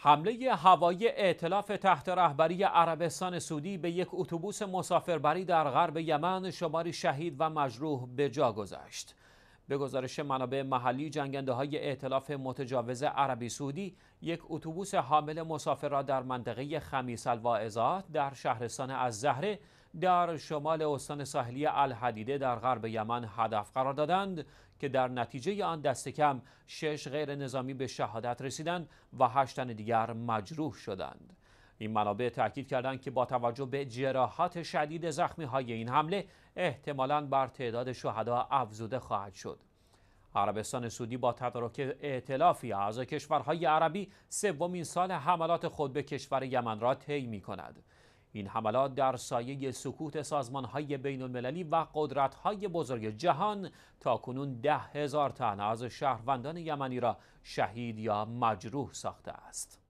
حمله هوایی اعتلاف تحت رهبری عربستان سعودی به یک اتوبوس مسافربری در غرب یمن شماری شهید و مجروح به جا گذاشت. به گزارش منابع محلی جنگنده های اعتلاف متجاوز عربی سعودی یک اتوبوس حامل مسافر را در منطقه خمیس الواعظات در شهرستان از زهره در شمال استان ساحلی الحدیده در غرب یمن هدف قرار دادند که در نتیجه آن دست کم شش غیر نظامی به شهادت رسیدند و هشتن دیگر مجروح شدند. این منابع تاکید کردند که با توجه به جراحات شدید زخمی های این حمله احتمالاً بر تعداد شهدا افزوده خواهد شد. عربستان سعودی با تدارک ائتلافی از کشورهای عربی سومین سال حملات خود به کشور یمن را طی می کند. این حملات در سایه سکوت سازمان های بین المللی و قدرت های بزرگ جهان تا کنون ده هزار تن از شهروندان یمنی را شهید یا مجروح ساخته است.